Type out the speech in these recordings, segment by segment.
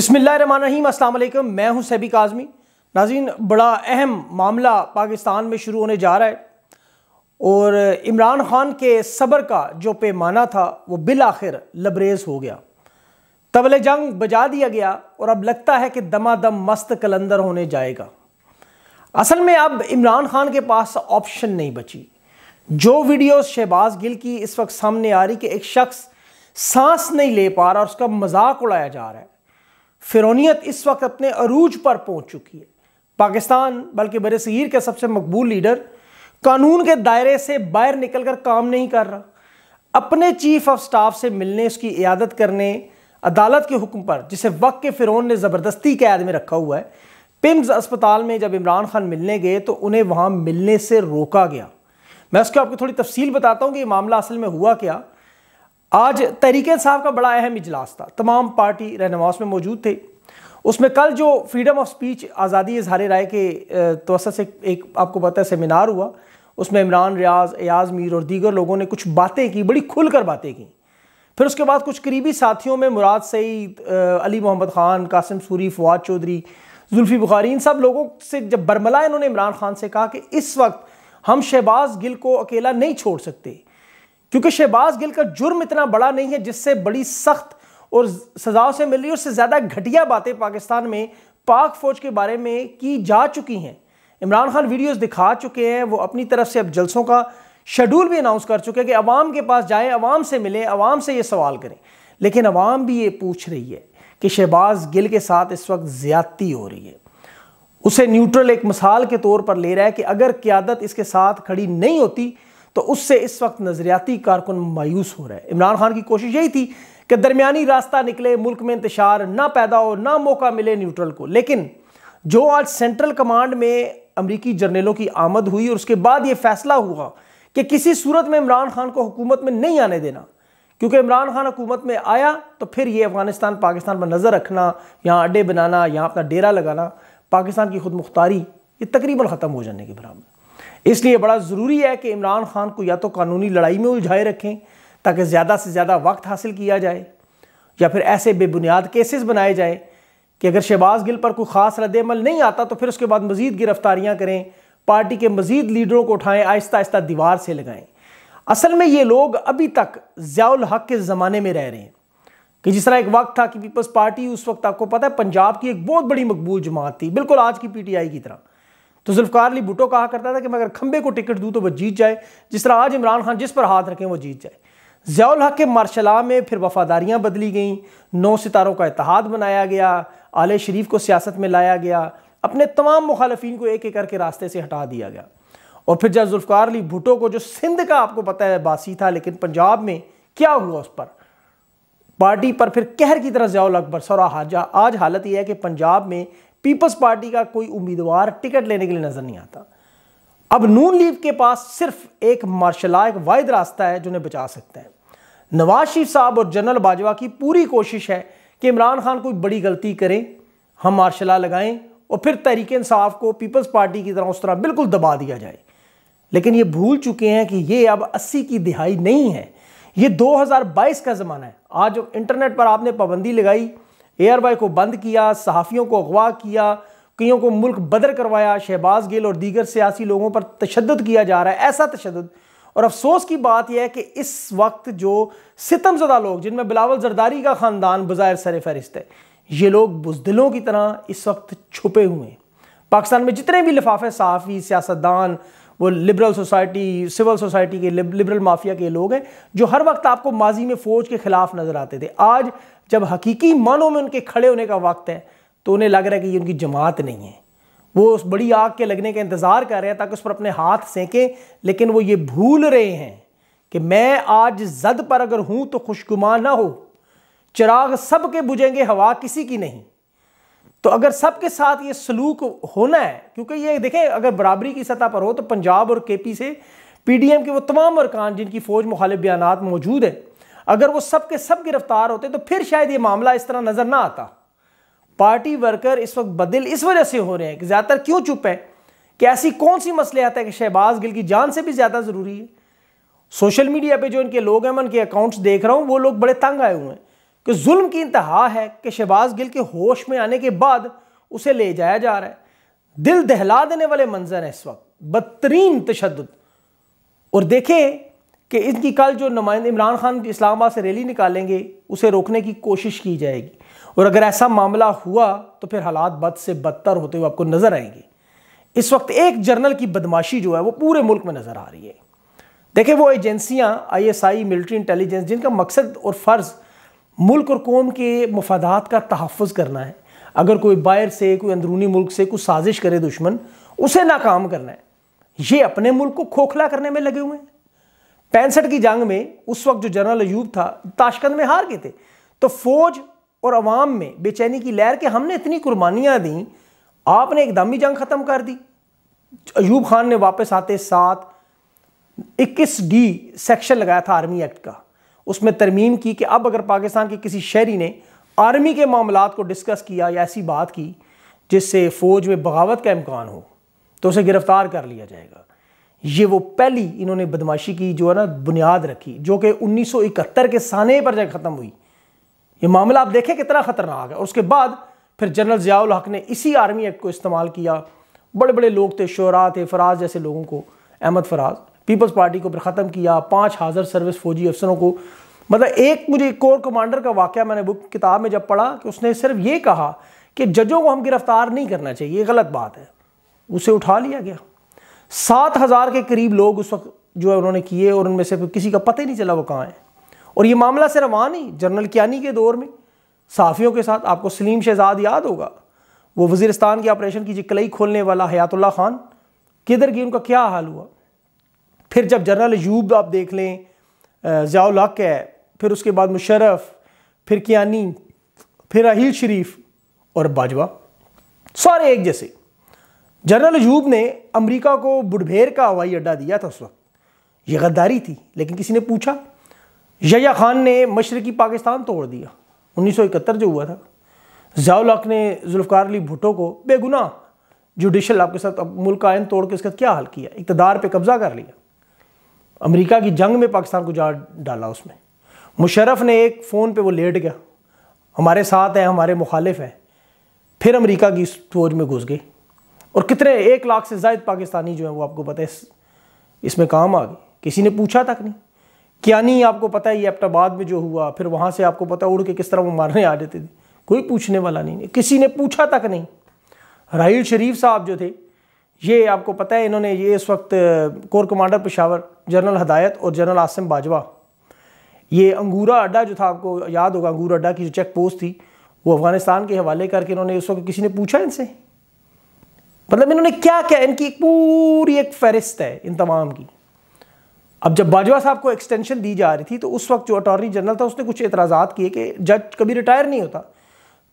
बसमीम अल्लाम मैं हूं सैबिक आज़मी नाजीन बड़ा अहम मामला पाकिस्तान में शुरू होने जा रहा है और इमरान खान के सब्र का जो पैमाना था वो बिल आखिर लबरेज हो गया तबले जंग बजा दिया गया और अब लगता है कि दमा दम मस्त कलंदर होने जाएगा असल में अब इमरान खान के पास ऑप्शन नहीं बची जो वीडियो शहबाज गिल की इस वक्त सामने आ रही कि एक शख्स सांस नहीं ले पा रहा और उसका मजाक उड़ाया जा रहा है फिरौनीत इस वक्त अपने अरूज पर पहुंच चुकी है पाकिस्तान बल्कि बर सगीर के सबसे मकबूल लीडर कानून के दायरे से बाहर निकल कर काम नहीं कर रहा अपने चीफ ऑफ स्टाफ से मिलने उसकी इयादत करने अदालत के हुक्म पर जिसे वक्त के फ़िरौन ने ज़बरदस्ती कैद में रखा हुआ है पिम्स अस्पताल में जब इमरान खान मिलने गए तो उन्हें वहाँ मिलने से रोका गया मैं उसको आपको थोड़ी तफसील बताता हूँ कि ये मामला असल में हुआ क्या आज तहरीक साहब का बड़ा अहम इजलास था तमाम पार्टी रहनुमाओं में मौजूद थे उसमें कल जो फ्रीडम ऑफ स्पीच आज़ादी इजहार राय के तोसत से एक आपको पता है सेमिनार हुआ उसमें इमरान रियाज एयाज मीर और दीगर लोगों ने कुछ बातें की बड़ी खुल कर बातें की फिर उसके बाद कुछ करीबी साथियों में मुराद सईद अली मोहम्मद ख़ान कासिम सूरी फवाद चौधरी जुल्फ़ी बुखारी इन सब लोगों से जब बरमला इन्होंने इमरान खान से कहा कि इस वक्त हम शहबाज गिल को अकेला नहीं छोड़ सकते क्योंकि शहबाज गिल का जुर्म इतना बड़ा नहीं है जिससे बड़ी सख्त और सजाओं से मिल रही उससे ज़्यादा घटिया बातें पाकिस्तान में पाक फौज के बारे में की जा चुकी हैं इमरान खान वीडियोस दिखा चुके हैं वो अपनी तरफ से अब जलसों का शेड्यूल भी अनाउंस कर चुके हैं कि अवाम के पास जाएं अवाम से मिलें अवाम से ये सवाल करें लेकिन अवाम भी ये पूछ रही है कि शहबाज गिल के साथ इस वक्त ज़्यादती हो रही है उसे न्यूट्रल एक मिसाल के तौर पर ले रहा है कि अगर क्यादत इसके साथ खड़ी नहीं होती तो उससे इस वक्त नज़रियाती कारकुन मायूस हो रहे हैं इमरान खान की कोशिश यही थी कि दरमियानी रास्ता निकले मुल्क में इंतशार ना पैदा हो ना मौका मिले न्यूट्रल को लेकिन जो आज सेंट्रल कमांड में अमरीकी जर्नलों की आमद हुई और उसके बाद ये फैसला हुआ कि किसी सूरत में इमरान खान को हुकूमत में नहीं आने देना क्योंकि इमरान खान हुकूमत में आया तो फिर ये अफगानिस्तान पाकिस्तान पर नज़र रखना यहाँ अड्डे बनाना यहाँ अपना डेरा लगाना पाकिस्तान की खुद मुख्तारी ये तकरीबन ख़त्म हो जाने के बराबर इसलिए बड़ा ज़रूरी है कि इमरान खान को या तो कानूनी लड़ाई में उलझाए रखें ताकि ज़्यादा से ज़्यादा वक्त हासिल किया जाए या फिर ऐसे बेबुनियाद केसेस बनाए जाएँ कि अगर शहबाज गिल पर कोई ख़ास रद्दमल नहीं आता तो फिर उसके बाद मज़ीद गिरफ्तारियाँ करें पार्टी के मज़ीद लीडरों को उठाएँ आहिस्ता आहिस्ता दीवार से लगाएँ असल में ये लोग अभी तक ज़ियाल हक के ज़माने में रह रहे हैं कि जिस तरह एक वक्त था कि पीपल्स पार्टी उस वक्त आपको पता है पंजाब की एक बहुत बड़ी मकबूल जमात थी बिल्कुल आज की पीटीआई की तरह तो जुल्फकार अली भुटो कहा करता था कि मैं अगर खंबे को टिकट दूँ तो वह जीत जाए जिस तरह आज इमरान खान जिस पर हाथ रखें वो जीत जाए ज़ियाल हक के मार्शला में फिर वफादारियाँ बदली गईं नौ सितारों का इतिहाद बनाया गया आले शरीफ को सियासत में लाया गया अपने तमाम मुखालफी को एक एक करके रास्ते से हटा दिया गया और फिर जब जुल्फ़ार अली भुटो को जो सिंध का आपको पता है बासी था लेकिन पंजाब में क्या हुआ उस पर पार्टी पर फिर कहर की तरह ज़ियाल अकबर सौरा हाजा आज हालत यह है कि पंजाब में पीपल्स पार्टी का कोई उम्मीदवार टिकट लेने के लिए नजर नहीं आता अब नून लीग के पास सिर्फ एक मार्शला एक वायद रास्ता है जो उन्हें बचा सकते हैं नवाज शरीफ साहब और जनरल बाजवा की पूरी कोशिश है कि इमरान खान कोई बड़ी गलती करें हम मार्शला लगाएं और फिर तहरीक इंसाफ को पीपल्स पार्टी की तरह उस तरह बिल्कुल दबा दिया जाए लेकिन ये भूल चुके हैं कि ये अब अस्सी की दिहाई नहीं है ये 2022 का ज़माना है आज इंटरनेट पर आपने पाबंदी लगाई एयरवे को बंद किया सहाफ़ियों को अगवा किया कईयों को मुल्क बदर करवाया शहबाज गिल और दीगर सियासी लोगों पर तशद किया जा रहा है ऐसा तशद और अफसोस की बात यह है कि इस वक्त जो सितमजदा लोग जिनमें बिलावल जरदारी का ख़ानदान बज़ाहिर सर फहरिस्त है ये लोग बुजदिलों की तरह इस वक्त छुपे हुए हैं पाकिस्तान में जितने भी लिफाफे सहाफ़ी सियासतदान वो लिबरल सोसाइटी सिविल सोसाइटी के लिबरल माफिया के लोग हैं जो हर वक्त आपको माजी में फ़ौज के ख़िलाफ़ नज़र आते थे आज जब हकीकी मानों में उनके खड़े होने का वक्त है तो उन्हें लग रहा है कि ये उनकी जमात नहीं है वो उस बड़ी आग के लगने का इंतज़ार कर रहे हैं ताकि उस पर अपने हाथ सेंकें लेकिन वो ये भूल रहे हैं कि मैं आज जद पर अगर हूँ तो खुशगुमा ना हो चिराग सब के बुझेंगे हवा किसी की नहीं तो अगर सबके साथ ये सलूक होना है क्योंकि ये देखें अगर बराबरी की सतह पर हो तो पंजाब और के पी से पी डी एम के वो तमाम अरकान जिनकी फ़ौज मुखालिफ बयान मौजूद हैं अगर वो सब के सब गिरफ्तार होते तो फिर शायद ये मामला इस तरह नज़र ना आता पार्टी वर्कर इस वक्त बदल इस वजह से हो रहे हैं कि ज़्यादातर क्यों चुप है कि ऐसी कौन सी मसले आता है कि शहबाज गिल की जान से भी ज़्यादा ज़रूरी है सोशल मीडिया पे जो इनके लोग हैं मैं उनके अकाउंट्स देख रहा हूँ वो लोग बड़े तंग आए हुए हैं कि जुल्म की इंतहा है कि शहबाज गिल के होश में आने के बाद उसे ले जाया जा रहा है दिल दहला देने वाले मंजर हैं इस वक्त बदतरीन तशद और देखें कि इनकी कल जो नुमाइंद इमरान खान इस्लामाबाद से रैली निकालेंगे उसे रोकने की कोशिश की जाएगी और अगर ऐसा मामला हुआ तो फिर हालात बद से बदतर होते हुए आपको नज़र आएंगे इस वक्त एक जर्नल की बदमाशी जो है वो पूरे मुल्क में नज़र आ रही है देखें वो एजेंसियां आईएसआई मिलिट्री इंटेलिजेंस जिनका मकसद और फ़र्ज़ मुल्क और कौम के मफादात का तहफ़ करना है अगर कोई बाहर से कोई अंदरूनी मुल्क से कुछ साजिश करे दुश्मन उसे नाकाम करना है ये अपने मुल्क को खोखला करने में लगे हुए हैं पैंसठ की जंग में उस वक्त जो जनरल अयूब था ताशकंद में हार गए थे तो फौज और अवाम में बेचैनी की लहर के हमने इतनी कुर्बानियाँ दी आपने एकदम ही जंग ख़त्म कर दी अयूब खान ने वापस आते साथ इक्कीस डी सेक्शन लगाया था आर्मी एक्ट का उसमें तरमीम की कि अब अगर पाकिस्तान के किसी शहरी ने आर्मी के मामला को डिस्कस किया या ऐसी बात की जिससे फ़ौज में बगावत का इम्कान हो तो उसे गिरफ़्तार कर लिया जाएगा ये वो पहली इन्होंने बदमाशी की जो है ना बुनियाद रखी जो कि 1971 के साने पर जाकर ख़त्म हुई ये मामला आप देखें कितना ख़तरनाक है और उसके बाद फिर जनरल ज़ियाउल हक ने इसी आर्मी एक्ट को इस्तेमाल किया बड़े बड़े लोग थे शोरा थे फराज जैसे लोगों को अहमद फराज पीपल्स पार्टी को फिर ख़त्म किया पाँच हाज़र सर्विस फ़ौजी अफसरों को मतलब एक मुझे कोर कमांडर का वाक्य मैंने बुक किताब में जब पढ़ा कि उसने सिर्फ ये कहा कि जजों को हम गिरफ्तार नहीं करना चाहिए ये गलत बात है उसे उठा लिया गया सात हज़ार के करीब लोग उस वक्त जो है उन्होंने किए और उनमें से किसी का पता ही नहीं चला वो कहाँ है और ये मामला सिर्फ वहाँ नहीं जनरल कियानी के दौर में साफ़ियों के साथ आपको सलीम शहजाद याद होगा वो वजीरस्तान के ऑपरेशन की जिकलई खोलने वाला हयातुल्ला खान किधर गई उनका क्या हाल हुआ फिर जब जनरल यूब आप देख लें ज़ियाउलहक है फिर उसके बाद मुशरफ फिर कियानी फिर अहिल शरीफ और बाजवा सारे एक जैसे जनरल जूब ने अमेरिका को बुढ़भेर का हवाई अड्डा दिया था उस वक्त ये गद्दारी थी लेकिन किसी ने पूछा यया खान ने मशरकी पाकिस्तान तोड़ दिया 1971 जो हुआ था जियाउल हक ने जुल्फ़ार अली भुटो को बेगुनाह जुडिशल आपके साथ अब मुल्क आयन तोड़ के साथ क्या हल किया इकतदार पर कब्ज़ा कर लिया अमरीका की जंग में पाकिस्तान को जा डाला उसमें मुशरफ ने एक फ़ोन पे वो लेट गया हमारे साथ हैं हमारे मुखालिफ हैं फिर अमेरिका की फौज में घुस गई और कितने एक लाख से ज़ायद पाकिस्तानी जो है वो आपको पता है इस, इसमें काम आ गए किसी ने पूछा तक नहीं क्या नहीं आपको पता है ये एबटाबाद में जो हुआ फिर वहाँ से आपको पता उड़ के किस तरह वो मारने आ जाते थे कोई पूछने वाला नहीं किसी ने पूछा तक नहीं राहुल शरीफ साहब जो थे ये आपको पता है इन्होंने ये इस वक्त कोर कमांडर पेशावर जनरल हदायत और जनरल आसिम बाजवा ये अंगूरा अड्डा जो था आपको याद होगा अंगूरा अड्डा की जो चेक पोस्ट थी वो अफगानिस्तान के हवाले करके इन्होंने उस वक्त किसी ने पूछा इनसे मतलब इन्होंने क्या क्या इनकी एक पूरी एक फहरिस्त है इन तमाम की अब जब बाजवा साहब को एक्सटेंशन दी जा रही थी तो उस वक्त जो अटॉर्नी जनरल था उसने कुछ एतराजा किए कि जज कभी रिटायर नहीं होता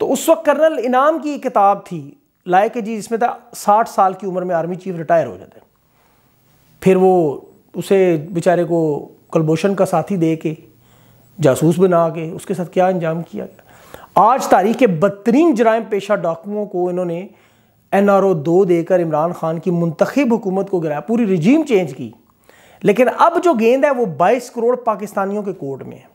तो उस वक्त कर्नल इनाम की किताब थी लाए जी इसमें था साठ साल की उम्र में आर्मी चीफ रिटायर हो जाते फिर वो उसे बेचारे को कलभूषण का साथी दे के जासूस बना के उसके साथ क्या अंजाम किया गया आज तारीख के बदतरीन जराइम पेशा डाकुओं को इन्होंने एन आर ओ दो देकर इमरान खान की मंतखब हुकूमत को गिराया पूरी रिजीम चेंज की लेकिन अब जो गेंद है वो बाईस करोड़ पाकिस्तानियों के कोर्ट में है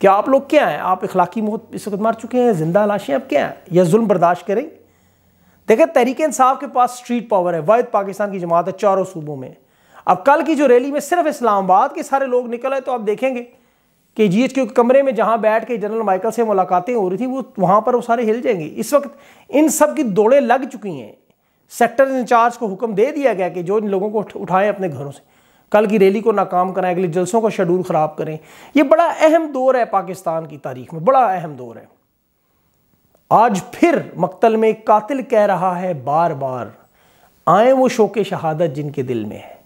क्या आप लोग क्या हैं आप इखलाकी मौत इस वक्त मार चुके हैं जिंदा लाशें अब क्या हैं या जुल्म बर्दाश्त करें देखें तहरीक इंसाफ के पास स्ट्रीट पावर है वाहिद पाकिस्तान की जमात है चारों सूबों में अब कल की जो रैली में सिर्फ इस्लामाबाद के सारे लोग निकल आए तो आप देखेंगे कि जी के कमरे में जहाँ बैठ के जनरल माइकल से मुलाकातें हो रही थी वो वहाँ पर वो सारे हिल जाएंगे इस वक्त इन सब की दौड़ें लग चुकी हैं सेक्टर इंचार्ज को हुक्म दे दिया गया कि जो इन लोगों को उठाएं अपने घरों से कल की रैली को नाकाम कराएं अगले जलसों का शेड्यूल ख़राब करें ये बड़ा अहम दौर है पाकिस्तान की तारीख में बड़ा अहम दौर है आज फिर मकतल में कातिल कह रहा है बार बार आए वो शोक शहादत जिनके दिल में है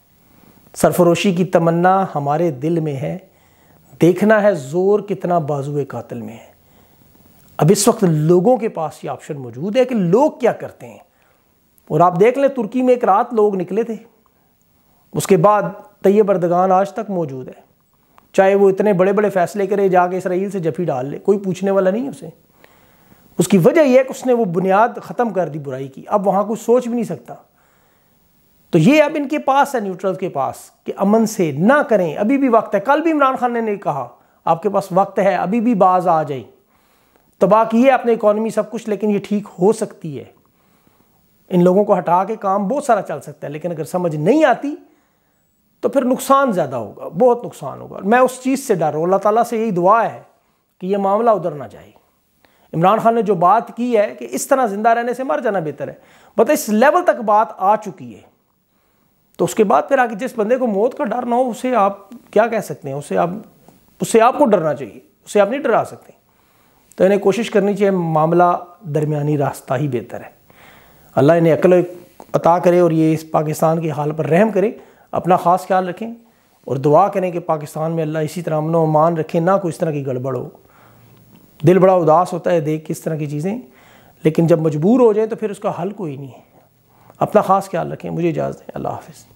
सरफरोशी की तमन्ना हमारे दिल में है देखना है जोर कितना बाजू कातल में है अब इस वक्त लोगों के पास ये ऑप्शन मौजूद है कि लोग क्या करते हैं और आप देख लें तुर्की में एक रात लोग निकले थे उसके बाद तैयब अरदगान आज तक मौजूद है चाहे वो इतने बड़े बड़े फैसले करे जाके इसराइल से जफी डाल ले कोई पूछने वाला नहीं उसे उसकी वजह यह है कि उसने वो बुनियाद ख़त्म कर दी बुराई की अब वहाँ कोई सोच भी नहीं सकता तो ये अब इनके पास है न्यूट्रल के पास कि अमन से ना करें अभी भी वक्त है कल भी इमरान खान ने नहीं कहा आपके पास वक्त है अभी भी बाज आ जाए तबाह तो किए अपने इकोनॉमी सब कुछ लेकिन ये ठीक हो सकती है इन लोगों को हटा के काम बहुत सारा चल सकता है लेकिन अगर समझ नहीं आती तो फिर नुकसान ज़्यादा होगा बहुत नुकसान होगा मैं उस चीज़ से डर हूँ अल्लाह ताला से यही दुआ है कि ये मामला उधर ना जाए इमरान खान ने जो बात की है कि इस तरह ज़िंदा रहने से मर जाना बेहतर है बता इस लेवल तक बात आ चुकी है तो उसके बाद फिर आगे जिस बंदे को मौत का डर ना हो उसे आप क्या कह सकते हैं उसे आप उससे आपको डरना चाहिए उसे आप नहीं डरा सकते तो इन्हें कोशिश करनी चाहिए मामला दरमियानी रास्ता ही बेहतर है अल्लाह इन्हें अकल अता करे और ये इस पाकिस्तान के हाल पर रहम करे अपना ख़ास ख्याल रखें और दुआ करें कि पाकिस्तान में अल्लाह इसी तरह अमन अमान रखें ना कोई इस तरह की गड़बड़ हो दिल बड़ा उदास होता है देख के इस तरह की चीज़ें लेकिन जब मजबूर हो जाए तो फिर उसका हल कोई नहीं है अपना ख़ास ख्याल रखें मुझे इजाज़त दें अल्लाह हाफिज़